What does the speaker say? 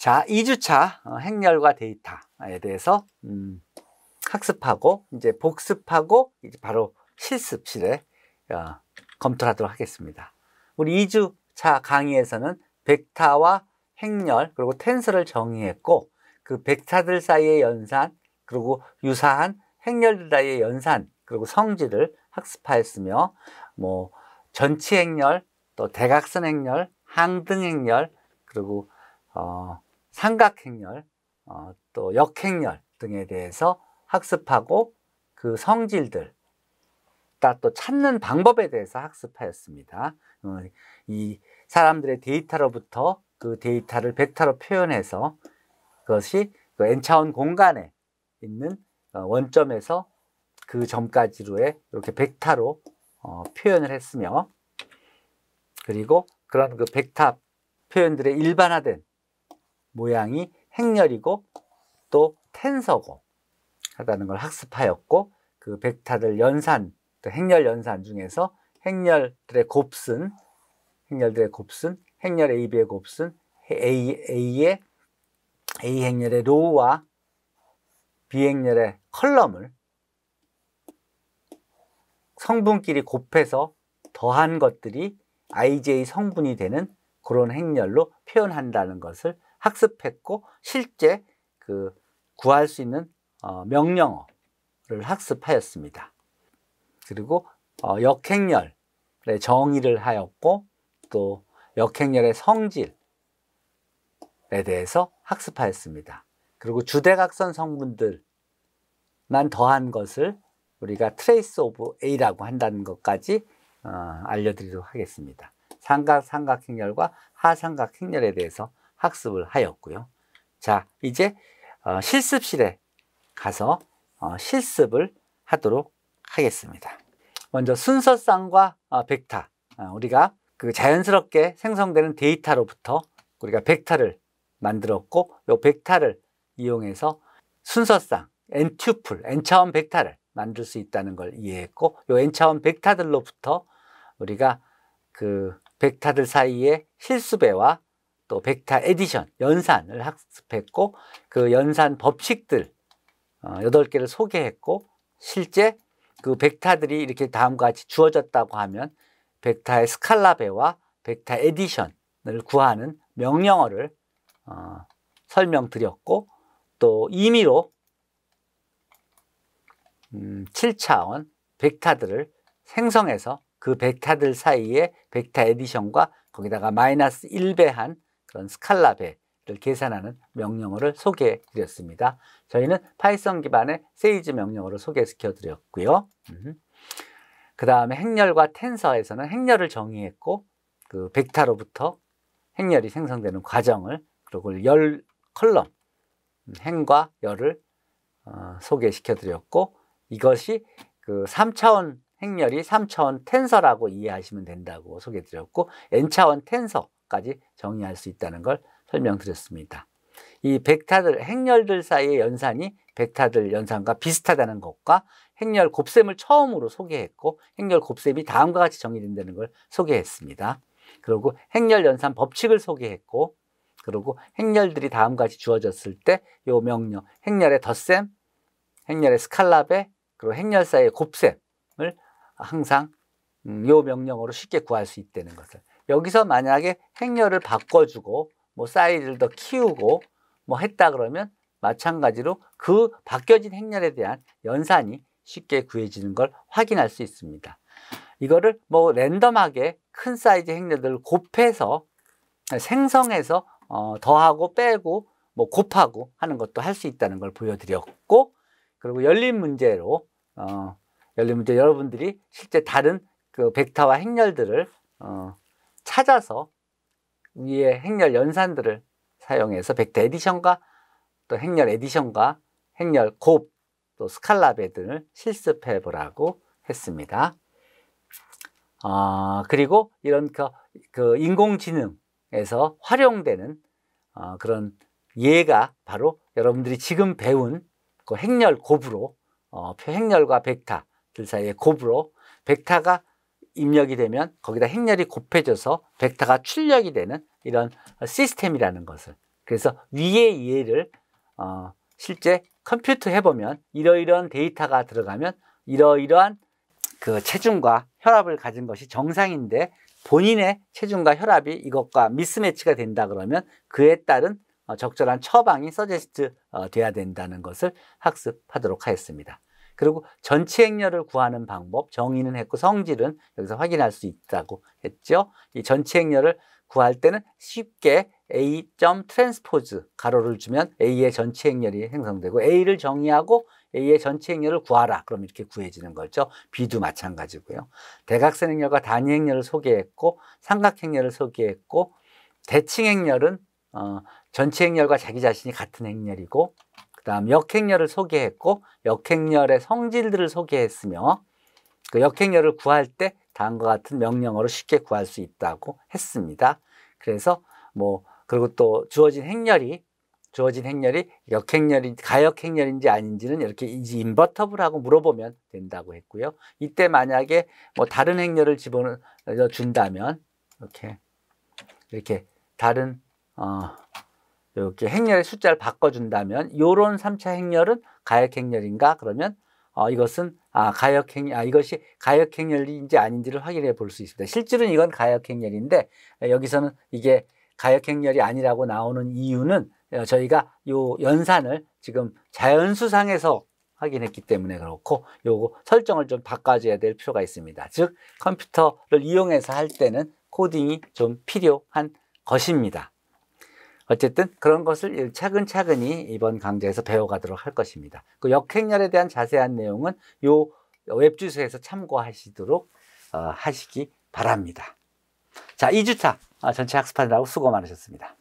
자, 2주차 어, 행렬과 데이터에 대해서 음, 학습하고 이제 복습하고 이제 바로 실습실에 어, 검토 하도록 하겠습니다. 우리 2주차 강의에서는 벡터와 행렬 그리고 텐서를 정의했고 그벡터들 사이의 연산 그리고 유사한 행렬들 사이의 연산 그리고 성질을 학습하였으며 뭐 전치 행렬 또 대각선 행렬, 항등 행렬 그리고 어, 삼각행렬, 어, 또 역행렬 등에 대해서 학습하고 그 성질들, 또 찾는 방법에 대해서 학습하였습니다. 어, 이 사람들의 데이터로부터 그 데이터를 벡터로 표현해서 그것이 그 n차원 공간에 있는 어, 원점에서 그 점까지로의 이렇게 벡터로 어, 표현을 했으며 그리고 그런 그 벡터 표현들의 일반화된 모양이 행렬이고 또 텐서고 하다는 걸 학습하였고 그벡타들 연산, 또 행렬 연산 중에서 행렬들의 곱슨, 행렬들의 곱슨, 행렬 AB의 곱슨, A, A의 A 행렬의 로우와 B 행렬의 컬럼을 성분끼리 곱해서 더한 것들이 IJ 성분이 되는 그런 행렬로 표현한다는 것을 학습했고 실제 그 구할 수 있는 어, 명령어를 학습하였습니다. 그리고 어, 역행렬의 정의를 하였고 또 역행렬의 성질에 대해서 학습하였습니다. 그리고 주대각선 성분들 난 더한 것을 우리가 트레이스 오브 A라고 한다는 것까지 어, 알려드리도록 하겠습니다. 삼각 삼각행렬과 하삼각행렬에 대해서 학습을 하였고요. 자, 이제 어, 실습실에 가서 어, 실습을 하도록 하겠습니다. 먼저 순서쌍과 어, 벡터 타 어, 우리가 그 자연스럽게 생성되는 데이터로부터 우리가 벡타를 만들었고 요벡타를 이용해서 순서쌍, n튜플, n차원 벡타를 만들 수 있다는 걸 이해했고 요 n차원 벡타들로부터 우리가 그벡타들 사이의 실수배와 또벡타 에디션, 연산을 학습했고 그 연산 법칙들 어, 여덟 개를 소개했고 실제 그 벡타들이 이렇게 다음과 같이 주어졌다고 하면 벡타의 스칼라베와 벡타 에디션을 구하는 명령어를 어, 설명드렸고 또 임의로 음, 7차원 벡타들을 생성해서 그 벡타들 사이에 벡타 에디션과 거기다가 마이너스 1배한 그런 스칼라벨을 계산하는 명령어를 소개해 드렸습니다. 저희는 파이썬 기반의 세이지 명령어를 소개시켜 드렸고요. 음. 그 다음에 행렬과 텐서에서는 행렬을 정의했고 그 벡터로부터 행렬이 생성되는 과정을 그리고 열 컬럼 행과 음, 열을 어, 소개시켜 드렸고 이것이 그 3차원 행렬이 3차원 텐서라고 이해하시면 된다고 소개 드렸고 n차원 텐서 정확하 정의할 수 있다는 걸 설명드렸습니다. 이 벡타들, 행렬들 사이의 연산이 벡타들 연산과 비슷하다는 것과 행렬 곱셈을 처음으로 소개했고 행렬 곱셈이 다음과 같이 정의된다는 걸 소개했습니다. 그리고 행렬 연산 법칙을 소개했고 그리고 행렬들이 다음과 같이 주어졌을 때요 명령 행렬의 덧셈, 행렬의 스칼라베, 그리고 행렬 사이의 곱셈을 항상 음, 요 명령으로 쉽게 구할 수 있다는 것을 여기서 만약에 행렬을 바꿔주고 뭐 사이즈를 더 키우고 뭐 했다 그러면 마찬가지로 그 바뀌어진 행렬에 대한 연산이 쉽게 구해지는 걸 확인할 수 있습니다. 이거를 뭐 랜덤하게 큰 사이즈 행렬들을 곱해서 생성해서 어, 더하고 빼고 뭐 곱하고 하는 것도 할 수 있다는 걸 보여드렸고 그리고 열린 문제로 어, 열린 문제 여러분들이 실제 다른 그 벡터와 행렬들을 어, 찾아서 위에 행렬 연산들을 사용해서 벡터 에디션과 또 행렬 에디션과 행렬 곱, 또 스칼라베 등을 실습해 보라고 했습니다. 어, 그리고 이런 그, 그 인공지능에서 활용되는 어, 그런 예가 바로 여러분들이 지금 배운 그 행렬 곱으로 어, 행렬과 벡터 들 사이의 곱으로 벡터가 입력이 되면 거기다 행렬이 곱해져서 벡터가 출력이 되는 이런 시스템이라는 것을 그래서 위의 이해를 어, 실제 컴퓨터 해보면 이러이러한 데이터가 들어가면 이러이러한 그 체중과 혈압을 가진 것이 정상인데 본인의 체중과 혈압이 이것과 미스매치가 된다 그러면 그에 따른 어, 적절한 처방이 서제스트 어, 돼야 된다는 것을 학습하도록 하였습니다. 그리고 전체 행렬을 구하는 방법 정의는 했고 성질은 여기서 확인할 수 있다고 했죠. 이 전체 행렬을 구할 때는 쉽게 a 트랜스포즈 가로를 주면 a의 전체 행렬이 생성되고 a를 정의하고 a의 전체 행렬을 구하라. 그럼 이렇게 구해지는 거죠. b도 마찬가지고요. 대각선 행렬과 단위 행렬을 소개했고 삼각 행렬을 소개했고 대칭 행렬은 어, 전체 행렬과 자기 자신이 같은 행렬이고 다음 역행열을 소개했고 역행열의 성질들을 소개했으며 그 역행열을 구할 때 다음과 같은 명령어로 쉽게 구할 수 있다고 했습니다. 그래서 뭐 그리고 또 주어진 행렬이 주어진 행렬이 역행렬인 가역행렬인지 아닌지는 이렇게 인버터블하고 물어보면 된다고 했고요. 이때 만약에 뭐 다른 행렬을 집어넣어 준다면 이렇게 이렇게 다른 어 이렇게 행렬의 숫자를 바꿔준다면 요런 3차 행렬은 가역 행렬인가? 그러면 어, 이것은 아, 가역 행렬, 아, 이것이 가역 행렬인지 아닌지를 확인해 볼 수 있습니다. 실제로는 이건 가역 행렬인데 여기서는 이게 가역 행렬이 아니라고 나오는 이유는 어, 저희가 요 연산을 지금 자연수상에서 확인했기 때문에 그렇고 요거 설정을 좀 바꿔줘야 될 필요가 있습니다. 즉 컴퓨터를 이용해서 할 때는 코딩이 좀 필요한 것입니다. 어쨌든 그런 것을 차근차근히 이번 강좌에서 배워가도록 할 것입니다. 그 역행렬에 대한 자세한 내용은 요 웹주소에서 참고하시도록 어, 하시기 바랍니다. 자, 2주차 아, 전체 학습하느라고 수고 많으셨습니다.